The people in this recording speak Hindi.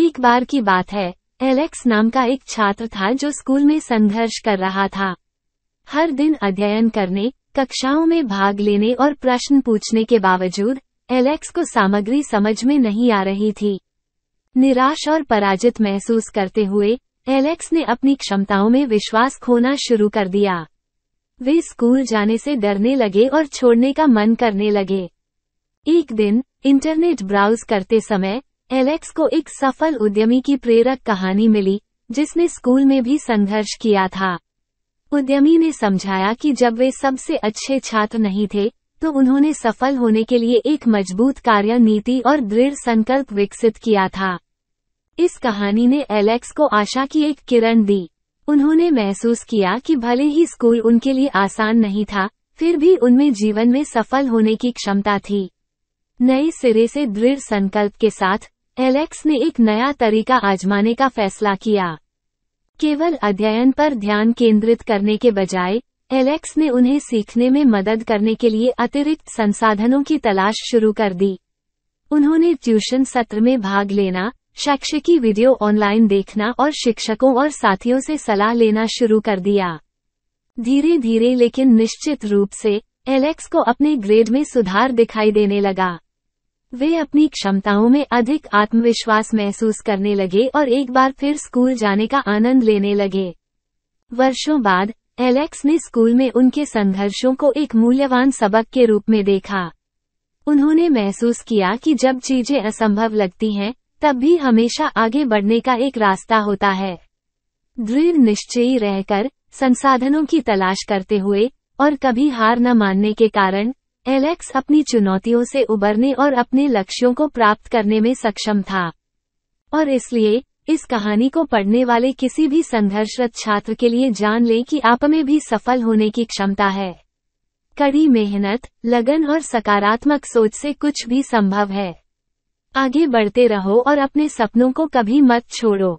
एक बार की बात है एलेक्स नाम का एक छात्र था जो स्कूल में संघर्ष कर रहा था हर दिन अध्ययन करने कक्षाओं में भाग लेने और प्रश्न पूछने के बावजूद एलेक्स को सामग्री समझ में नहीं आ रही थी निराश और पराजित महसूस करते हुए एलेक्स ने अपनी क्षमताओं में विश्वास खोना शुरू कर दिया वे स्कूल जाने से डरने लगे और छोड़ने का मन करने लगे एक दिन इंटरनेट ब्राउज करते समय एलेक्स को एक सफल उद्यमी की प्रेरक कहानी मिली जिसने स्कूल में भी संघर्ष किया था उद्यमी ने समझाया कि जब वे सबसे अच्छे छात्र नहीं थे तो उन्होंने सफल होने के लिए एक मजबूत कार्य नीति और दृढ़ संकल्प विकसित किया था इस कहानी ने एलेक्स को आशा की एक किरण दी उन्होंने महसूस किया कि भले ही स्कूल उनके लिए आसान नहीं था फिर भी उनमें जीवन में सफल होने की क्षमता थी नए सिरे से दृढ़ संकल्प के साथ एलेक्स ने एक नया तरीका आजमाने का फैसला किया केवल अध्ययन पर ध्यान केंद्रित करने के बजाय एलेक्स ने उन्हें सीखने में मदद करने के लिए अतिरिक्त संसाधनों की तलाश शुरू कर दी उन्होंने ट्यूशन सत्र में भाग लेना शैक्षिकी वीडियो ऑनलाइन देखना और शिक्षकों और साथियों से सलाह लेना शुरू कर दिया धीरे धीरे लेकिन निश्चित रूप से एलेक्स को अपने ग्रेड में सुधार दिखाई देने लगा वे अपनी क्षमताओं में अधिक आत्मविश्वास महसूस करने लगे और एक बार फिर स्कूल जाने का आनंद लेने लगे वर्षों बाद एलेक्स ने स्कूल में उनके संघर्षों को एक मूल्यवान सबक के रूप में देखा उन्होंने महसूस किया कि जब चीजें असंभव लगती हैं तब भी हमेशा आगे बढ़ने का एक रास्ता होता है दृढ़ निश्चयी रहकर संसाधनों की तलाश करते हुए और कभी हार न मानने के कारण एलेक्स अपनी चुनौतियों से उबरने और अपने लक्ष्यों को प्राप्त करने में सक्षम था और इसलिए इस कहानी को पढ़ने वाले किसी भी संघर्षरत छात्र के लिए जान लें कि आप में भी सफल होने की क्षमता है कड़ी मेहनत लगन और सकारात्मक सोच से कुछ भी संभव है आगे बढ़ते रहो और अपने सपनों को कभी मत छोड़ो